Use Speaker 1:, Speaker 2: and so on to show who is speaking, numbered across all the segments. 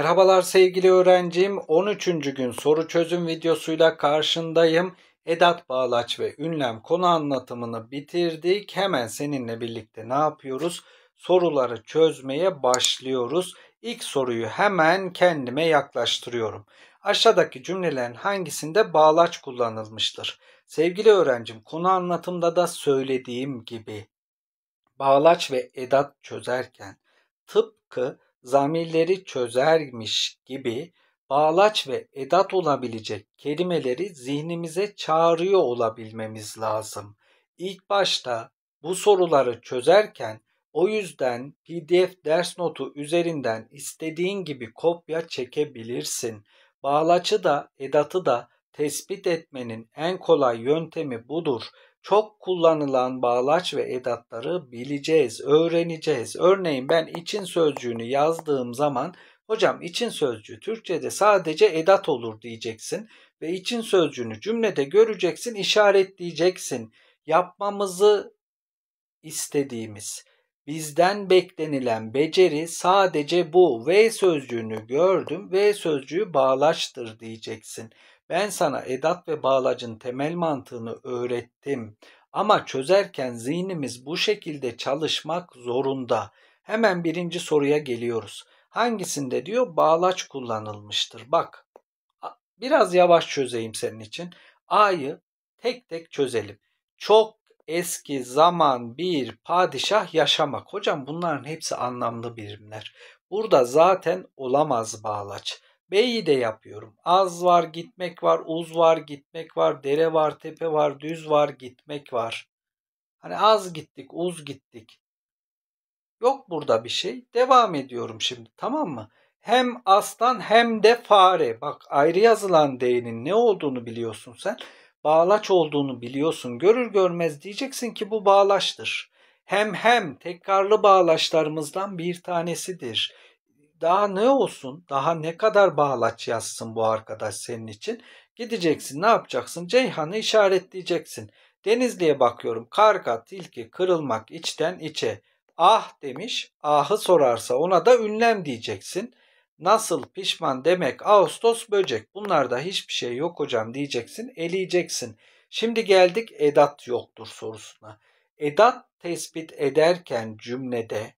Speaker 1: Merhabalar sevgili öğrencim. 13. gün soru çözüm videosuyla karşındayım. Edat Bağlaç ve Ünlem konu anlatımını bitirdik. Hemen seninle birlikte ne yapıyoruz? Soruları çözmeye başlıyoruz. İlk soruyu hemen kendime yaklaştırıyorum. Aşağıdaki cümlelerin hangisinde bağlaç kullanılmıştır? Sevgili öğrencim konu anlatımda da söylediğim gibi bağlaç ve edat çözerken tıpkı zamirleri çözermiş gibi bağlaç ve edat olabilecek kelimeleri zihnimize çağırıyor olabilmemiz lazım. İlk başta bu soruları çözerken o yüzden PDF ders notu üzerinden istediğin gibi kopya çekebilirsin. Bağlaçı da edatı da tespit etmenin en kolay yöntemi budur çok kullanılan bağlaç ve edatları bileceğiz, öğreneceğiz. Örneğin ben için sözcüğünü yazdığım zaman hocam için sözcüğü Türkçe'de sadece edat olur diyeceksin ve için sözcüğünü cümlede göreceksin, işaretleyeceksin. Yapmamızı istediğimiz, bizden beklenilen beceri sadece bu. V sözcüğünü gördüm, V sözcüğü bağlaçtır diyeceksin. Ben sana edat ve bağlacın temel mantığını öğrettim. Ama çözerken zihnimiz bu şekilde çalışmak zorunda. Hemen birinci soruya geliyoruz. Hangisinde diyor bağlaç kullanılmıştır. Bak biraz yavaş çözeyim senin için. A'yı tek tek çözelim. Çok eski zaman bir padişah yaşamak. Hocam bunların hepsi anlamlı birimler. Burada zaten olamaz bağlaç. B'yi de yapıyorum. Az var, gitmek var, uz var, gitmek var, dere var, tepe var, düz var, gitmek var. Hani az gittik, uz gittik. Yok burada bir şey. Devam ediyorum şimdi tamam mı? Hem aslan hem de fare. Bak ayrı yazılan D'nin ne olduğunu biliyorsun sen. Bağlaç olduğunu biliyorsun. Görür görmez diyeceksin ki bu bağlaçtır. Hem hem tekrarlı bağlaçlarımızdan bir tanesidir daha ne olsun? Daha ne kadar bağlaç yazsın bu arkadaş senin için? Gideceksin ne yapacaksın? Ceyhan'ı işaretleyeceksin. Denizli'ye bakıyorum. Karga, tilki, kırılmak içten içe. Ah demiş. Ahı sorarsa ona da ünlem diyeceksin. Nasıl pişman demek Ağustos böcek. Bunlarda hiçbir şey yok hocam diyeceksin. Eleyeceksin. Şimdi geldik edat yoktur sorusuna. Edat tespit ederken cümlede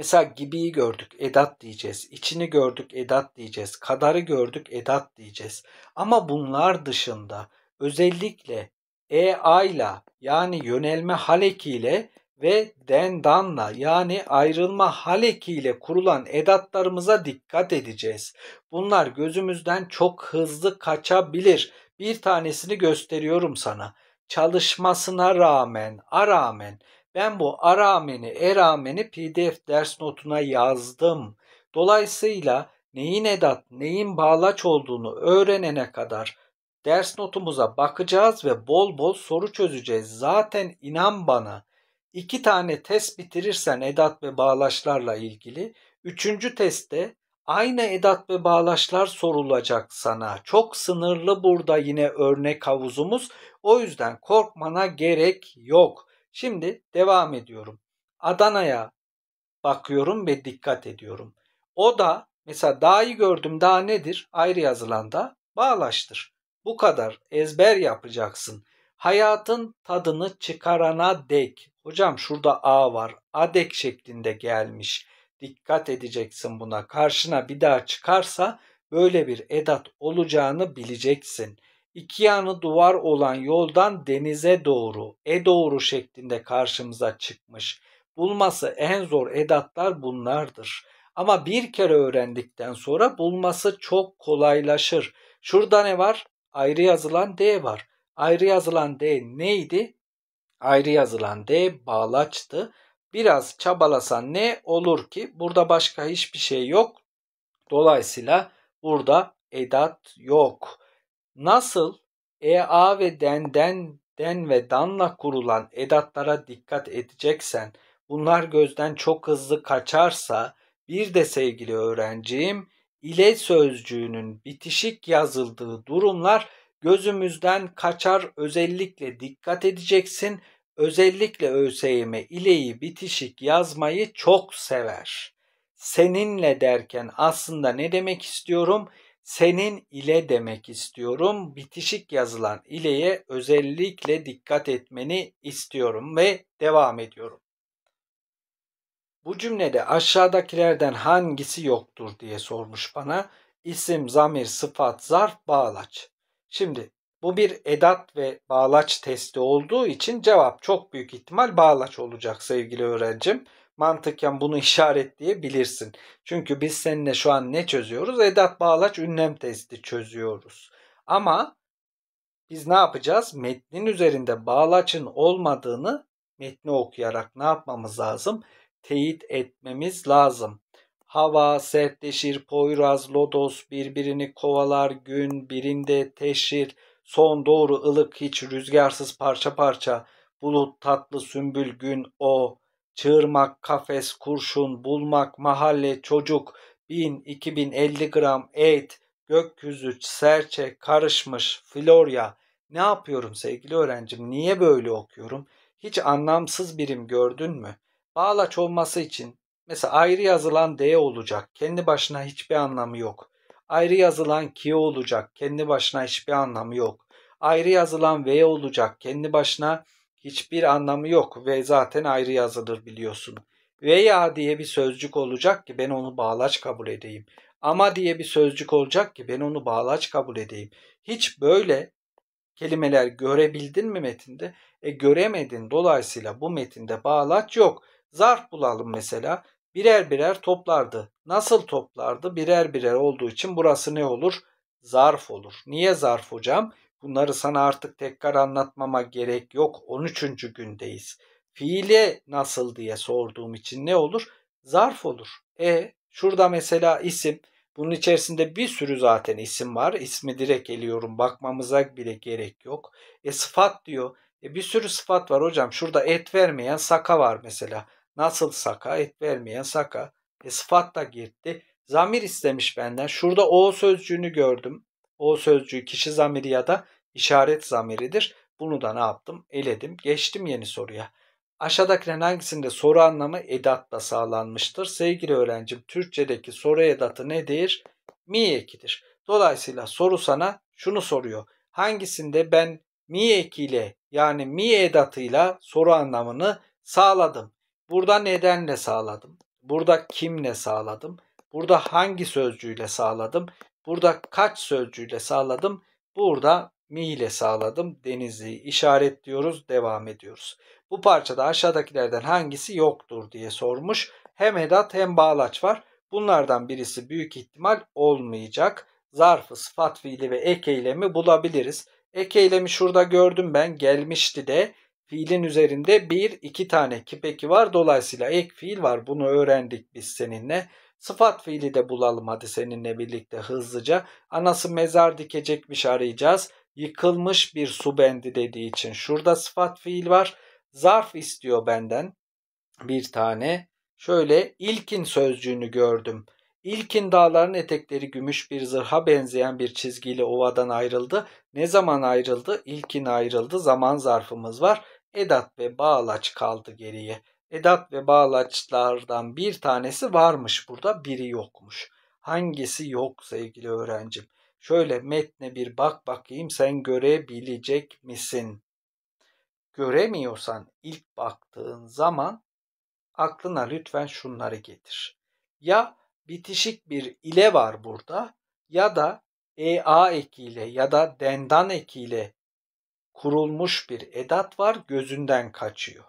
Speaker 1: Mesela gibiyi gördük edat diyeceğiz. İçini gördük edat diyeceğiz. Kadarı gördük edat diyeceğiz. Ama bunlar dışında özellikle e ayla yani yönelme hal ekiyle ve dendanla yani ayrılma hal ekiyle kurulan edatlarımıza dikkat edeceğiz. Bunlar gözümüzden çok hızlı kaçabilir. Bir tanesini gösteriyorum sana. Çalışmasına rağmen, a rağmen ben bu arameni, erameni pdf ders notuna yazdım. Dolayısıyla neyin edat, neyin bağlaç olduğunu öğrenene kadar ders notumuza bakacağız ve bol bol soru çözeceğiz. Zaten inan bana iki tane test bitirirsen edat ve bağlaçlarla ilgili. Üçüncü testte aynı edat ve bağlaçlar sorulacak sana. Çok sınırlı burada yine örnek havuzumuz. O yüzden korkmana gerek yok. Şimdi devam ediyorum. Adana'ya bakıyorum ve dikkat ediyorum. O da mesela dahi gördüm daha nedir? Ayrı yazılanda bağlaştır. Bu kadar ezber yapacaksın. Hayatın tadını çıkarana dek. Hocam şurada A var. Adek şeklinde gelmiş. Dikkat edeceksin buna. Karşına bir daha çıkarsa böyle bir edat olacağını bileceksin. İki yanı duvar olan yoldan denize doğru, e doğru şeklinde karşımıza çıkmış. Bulması en zor edatlar bunlardır. Ama bir kere öğrendikten sonra bulması çok kolaylaşır. Şurada ne var? Ayrı yazılan D var. Ayrı yazılan D neydi? Ayrı yazılan D bağlaçtı. Biraz çabalasan ne olur ki? Burada başka hiçbir şey yok. Dolayısıyla burada edat yok. Nasıl e, a ve den, den, den ve danla kurulan edatlara dikkat edeceksen bunlar gözden çok hızlı kaçarsa bir de sevgili öğrencim ile sözcüğünün bitişik yazıldığı durumlar gözümüzden kaçar özellikle dikkat edeceksin. Özellikle ÖSYM ileyi bitişik yazmayı çok sever. Seninle derken aslında ne demek istiyorum? senin ile demek istiyorum. Bitişik yazılan ileye özellikle dikkat etmeni istiyorum ve devam ediyorum. Bu cümlede aşağıdakilerden hangisi yoktur diye sormuş bana. İsim, zamir, sıfat, zarf, bağlaç. Şimdi bu bir edat ve bağlaç testi olduğu için cevap çok büyük ihtimal bağlaç olacak sevgili öğrencim mantıken bunu işaretleyebilirsin. Çünkü biz seninle şu an ne çözüyoruz? Edat bağlaç ünlem testi çözüyoruz. Ama biz ne yapacağız? Metnin üzerinde bağlaçın olmadığını metni okuyarak ne yapmamız lazım? Teyit etmemiz lazım. Hava, sertleşir, poyraz, lodos birbirini kovalar, gün birinde teşir son doğru ılık hiç rüzgarsız parça parça, bulut tatlı sümbül gün o, çığırmak, kafes, kurşun, bulmak, mahalle, çocuk, bin iki bin elli gram, et, gökyüzü, serçe, karışmış, Florya. Ne yapıyorum sevgili öğrencim? Niye böyle okuyorum? Hiç anlamsız birim gördün mü? Bağlaç olması için mesela ayrı yazılan D olacak. Kendi başına hiçbir anlamı yok. Ayrı yazılan K olacak. Kendi başına hiçbir anlamı yok. Ayrı yazılan V olacak. Kendi başına hiçbir anlamı yok ve zaten ayrı yazılır biliyorsun. Veya diye bir sözcük olacak ki ben onu bağlaç kabul edeyim. Ama diye bir sözcük olacak ki ben onu bağlaç kabul edeyim. Hiç böyle kelimeler görebildin mi metinde? E göremedin. Dolayısıyla bu metinde bağlaç yok. Zarf bulalım mesela. Birer birer toplardı. Nasıl toplardı? Birer birer olduğu için burası ne olur? Zarf olur. Niye zarf hocam? Bunları sana artık tekrar anlatmama gerek yok. 13. gündeyiz. Fiili nasıl diye sorduğum için ne olur? Zarf olur. E şurada mesela isim. Bunun içerisinde bir sürü zaten isim var. İsmi direkt geliyorum. Bakmamıza bile gerek yok. E sıfat diyor. E bir sürü sıfat var hocam. Şurada et vermeyen saka var mesela. Nasıl saka? Et vermeyen saka. E sıfat da gitti. Zamir istemiş benden. Şurada o sözcüğünü gördüm. O sözcüğü kişi zamiri ya da işaret zamiridir. Bunu da ne yaptım? Eledim. Geçtim yeni soruya. Aşağıdakilerin hangisinde soru anlamı edatla sağlanmıştır? Sevgili öğrencim Türkçedeki soru edatı nedir? Mi ekidir. Dolayısıyla soru sana şunu soruyor. Hangisinde ben mi ekiyle yani mi edatıyla soru anlamını sağladım? Burada nedenle sağladım? Burada kimle sağladım? Burada hangi sözcüğüyle sağladım? Burada kaç sözcüğüyle sağladım? Burada mi ile sağladım. Denizli'yi işaretliyoruz. Devam ediyoruz. Bu parçada aşağıdakilerden hangisi yoktur diye sormuş. Hem edat hem bağlaç var. Bunlardan birisi büyük ihtimal olmayacak. Zarfı, sıfat fiili ve ek eylemi bulabiliriz. Ek eylemi şurada gördüm ben. Gelmişti de fiilin üzerinde bir iki tane kipeki var. Dolayısıyla ek fiil var. Bunu öğrendik biz seninle. Sıfat fiili de bulalım hadi seninle birlikte hızlıca. Anası mezar dikecekmiş arayacağız. Yıkılmış bir su bendi dediği için şurada sıfat fiil var. Zarf istiyor benden bir tane. Şöyle ilkin sözcüğünü gördüm. İlkin dağların etekleri gümüş bir zırha benzeyen bir çizgiyle ovadan ayrıldı. Ne zaman ayrıldı? İlkin ayrıldı. Zaman zarfımız var. Edat ve bağlaç kaldı geriye. Edat ve bağlaçlardan bir tanesi varmış burada, biri yokmuş. Hangisi yok sevgili öğrencim? Şöyle metne bir bak bakayım sen görebilecek misin? Göremiyorsan ilk baktığın zaman aklına lütfen şunları getir. Ya bitişik bir ile var burada ya da EA ekiyle ya da dendan ekiyle kurulmuş bir edat var gözünden kaçıyor.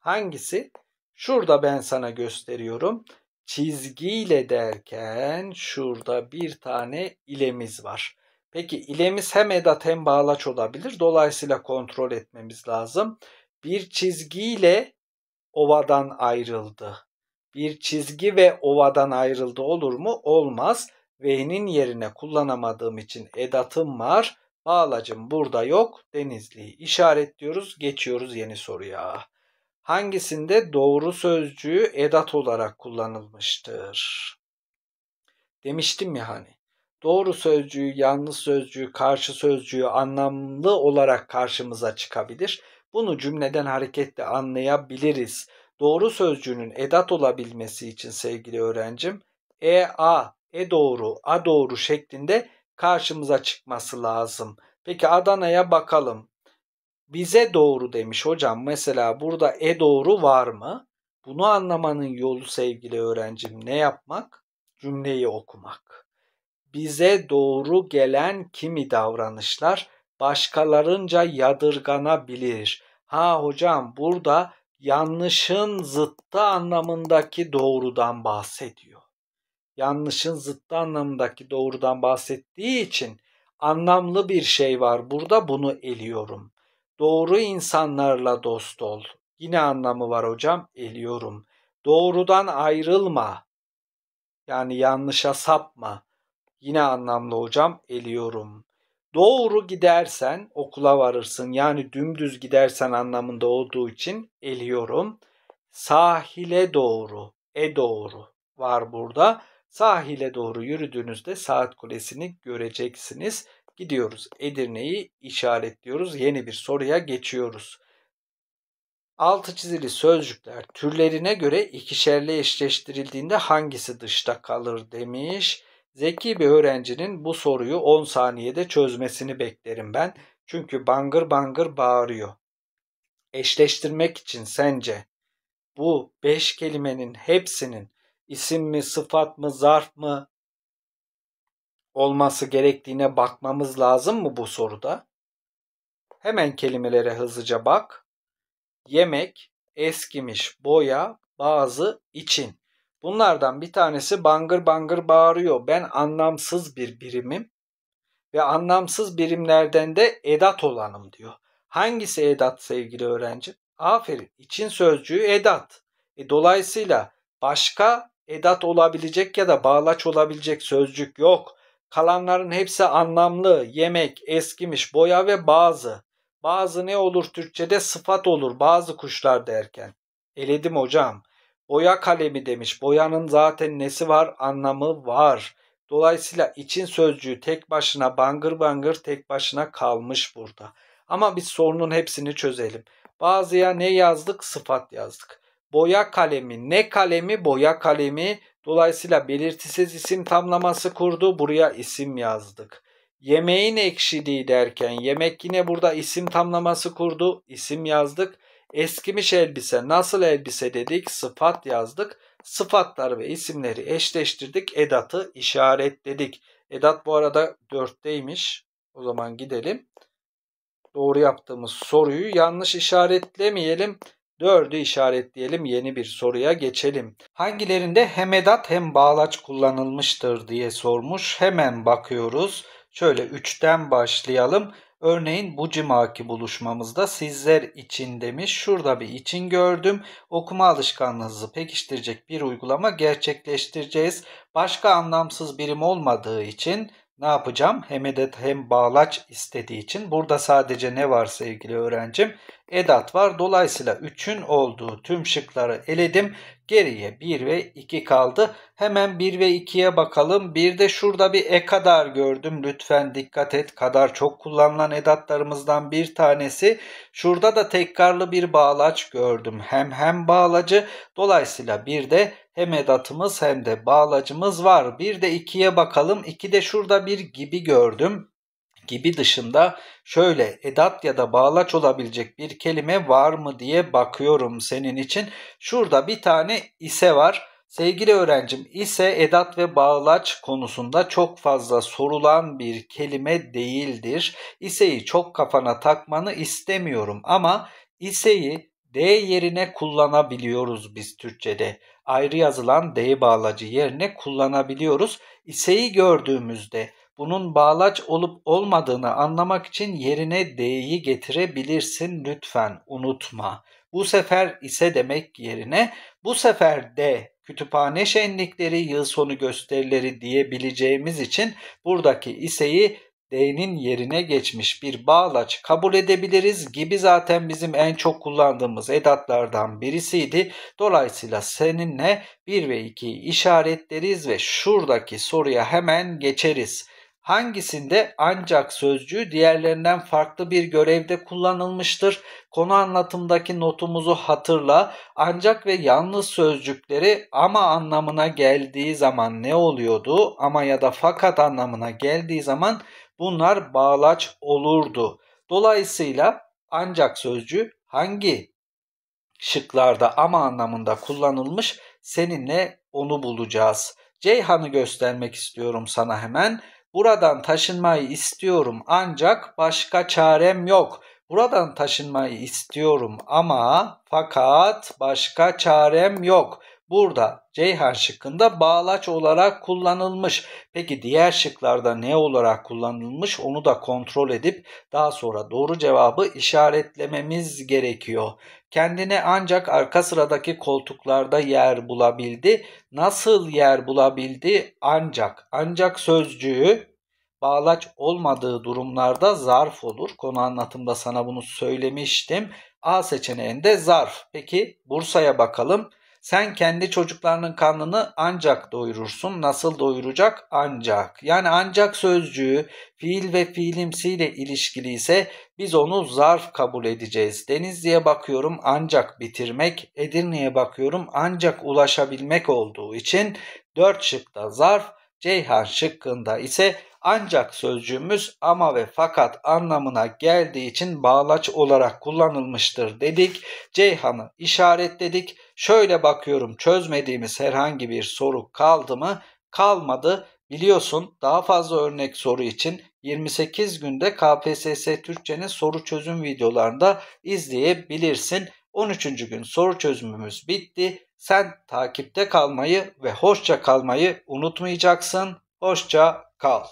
Speaker 1: Hangisi? Şurada ben sana gösteriyorum. Çizgiyle derken şurada bir tane ilemiz var. Peki ilemiz hem edat hem bağlaç olabilir. Dolayısıyla kontrol etmemiz lazım. Bir çizgiyle ovadan ayrıldı. Bir çizgi ve ovadan ayrıldı olur mu? Olmaz. V'nin yerine kullanamadığım için edatım var. Bağlacım burada yok. Denizli'yi işaretliyoruz. Geçiyoruz yeni soruya hangisinde doğru sözcüğü edat olarak kullanılmıştır? Demiştim ya hani. Doğru sözcüğü, yanlış sözcüğü, karşı sözcüğü anlamlı olarak karşımıza çıkabilir. Bunu cümleden hareketle anlayabiliriz. Doğru sözcüğünün edat olabilmesi için sevgili öğrencim e a, e doğru, a doğru şeklinde karşımıza çıkması lazım. Peki Adana'ya bakalım bize doğru demiş hocam. Mesela burada e doğru var mı? Bunu anlamanın yolu sevgili öğrencim ne yapmak? Cümleyi okumak. Bize doğru gelen kimi davranışlar başkalarınca yadırganabilir. Ha hocam burada yanlışın zıttı anlamındaki doğrudan bahsediyor. Yanlışın zıttı anlamındaki doğrudan bahsettiği için anlamlı bir şey var burada bunu eliyorum. Doğru insanlarla dost ol. Yine anlamı var hocam. Eliyorum. Doğrudan ayrılma. Yani yanlışa sapma. Yine anlamlı hocam. Eliyorum. Doğru gidersen okula varırsın. Yani dümdüz gidersen anlamında olduğu için eliyorum. Sahile doğru, e doğru var burada. Sahile doğru yürüdüğünüzde saat kulesini göreceksiniz. Gidiyoruz Edirne'yi işaretliyoruz. Yeni bir soruya geçiyoruz. Altı çizili sözcükler türlerine göre ikişerli eşleştirildiğinde hangisi dışta kalır demiş. Zeki bir öğrencinin bu soruyu 10 saniyede çözmesini beklerim ben. Çünkü bangır bangır bağırıyor. Eşleştirmek için sence bu 5 kelimenin hepsinin isim mi, sıfat mı, zarf mı, olması gerektiğine bakmamız lazım mı bu soruda? Hemen kelimelere hızlıca bak. Yemek, eskimiş boya, bazı için. Bunlardan bir tanesi bangır bangır bağırıyor. Ben anlamsız bir birimim ve anlamsız birimlerden de edat olanım diyor. Hangisi edat sevgili öğrenci? Aferin. İçin sözcüğü edat. E, dolayısıyla başka edat olabilecek ya da bağlaç olabilecek sözcük yok. Kalanların hepsi anlamlı, yemek, eskimiş, boya ve bazı. Bazı ne olur Türkçe'de sıfat olur bazı kuşlar derken. Eledim hocam. Boya kalemi demiş. Boyanın zaten nesi var? Anlamı var. Dolayısıyla için sözcüğü tek başına bangır bangır tek başına kalmış burada. Ama biz sorunun hepsini çözelim. Bazıya ne yazdık? Sıfat yazdık. Boya kalemi. Ne kalemi? Boya kalemi. Dolayısıyla belirtisiz isim tamlaması kurdu. Buraya isim yazdık. Yemeğin ekşiliği derken yemek yine burada isim tamlaması kurdu. İsim yazdık. Eskimiş elbise nasıl elbise dedik. Sıfat yazdık. Sıfatlar ve isimleri eşleştirdik. Edatı işaretledik. Edat bu arada 4'teymiş. O zaman gidelim. Doğru yaptığımız soruyu yanlış işaretlemeyelim. Dördü işaretleyelim yeni bir soruya geçelim. Hangilerinde hem edat hem bağlaç kullanılmıştır diye sormuş. Hemen bakıyoruz. Şöyle üçten başlayalım. Örneğin bu cimaki buluşmamızda sizler için demiş. Şurada bir için gördüm. Okuma alışkanlığınızı pekiştirecek bir uygulama gerçekleştireceğiz. Başka anlamsız birim olmadığı için ne yapacağım? Hem edat hem bağlaç istediği için burada sadece ne var sevgili öğrencim? Edat var. Dolayısıyla 3'ün olduğu tüm şıkları eledim. Geriye 1 ve 2 kaldı. Hemen 1 ve 2'ye bakalım. Bir de şurada bir e kadar gördüm. Lütfen dikkat et. Kadar çok kullanılan edatlarımızdan bir tanesi. Şurada da tekrarlı bir bağlaç gördüm. Hem hem bağlacı. Dolayısıyla bir de hem edatımız hem de bağlacımız var. Bir de ikiye bakalım. İki de şurada bir gibi gördüm. Gibi dışında şöyle edat ya da bağlaç olabilecek bir kelime var mı diye bakıyorum senin için. Şurada bir tane ise var. Sevgili öğrencim ise edat ve bağlaç konusunda çok fazla sorulan bir kelime değildir. İseyi çok kafana takmanı istemiyorum ama iseyi D yerine kullanabiliyoruz biz Türkçe'de ayrı yazılan D bağlacı yerine kullanabiliyoruz. İseyi gördüğümüzde bunun bağlaç olup olmadığını anlamak için yerine D'yi getirebilirsin lütfen unutma. Bu sefer ise demek yerine bu sefer D kütüphane şenlikleri, yıl sonu gösterileri diyebileceğimiz için buradaki iseyi D'nin yerine geçmiş bir bağlaç kabul edebiliriz gibi zaten bizim en çok kullandığımız edatlardan birisiydi. Dolayısıyla seninle 1 ve 2'yi işaretleriz ve şuradaki soruya hemen geçeriz. Hangisinde ancak sözcüğü diğerlerinden farklı bir görevde kullanılmıştır? Konu anlatımdaki notumuzu hatırla. Ancak ve yalnız sözcükleri ama anlamına geldiği zaman ne oluyordu? Ama ya da fakat anlamına geldiği zaman bunlar bağlaç olurdu. Dolayısıyla ancak sözcü hangi şıklarda ama anlamında kullanılmış seninle onu bulacağız. Ceyhan'ı göstermek istiyorum sana hemen. Buradan taşınmayı istiyorum ancak başka çarem yok. Buradan taşınmayı istiyorum ama fakat başka çarem yok. Burada Ceyhan şıkkında bağlaç olarak kullanılmış. Peki diğer şıklarda ne olarak kullanılmış onu da kontrol edip daha sonra doğru cevabı işaretlememiz gerekiyor. Kendine ancak arka sıradaki koltuklarda yer bulabildi. Nasıl yer bulabildi? Ancak. Ancak sözcüğü bağlaç olmadığı durumlarda zarf olur. Konu anlatımda sana bunu söylemiştim. A seçeneğinde zarf. Peki Bursa'ya bakalım. Sen kendi çocuklarının karnını ancak doyurursun. Nasıl doyuracak? Ancak. Yani ancak sözcüğü fiil ve fiilimsiyle ilişkili ise biz onu zarf kabul edeceğiz. Denizli'ye bakıyorum ancak bitirmek, Edirne'ye bakıyorum ancak ulaşabilmek olduğu için 4 şıkta zarf, Ceyhan şıkkında ise ancak sözcüğümüz ama ve fakat anlamına geldiği için bağlaç olarak kullanılmıştır dedik. Ceyhan'ı işaretledik. Şöyle bakıyorum çözmediğimiz herhangi bir soru kaldı mı? Kalmadı. Biliyorsun daha fazla örnek soru için 28 günde KPSS Türkçe'nin soru çözüm videolarında izleyebilirsin. 13. gün soru çözümümüz bitti. Sen takipte kalmayı ve hoşça kalmayı unutmayacaksın. Hoşça kal.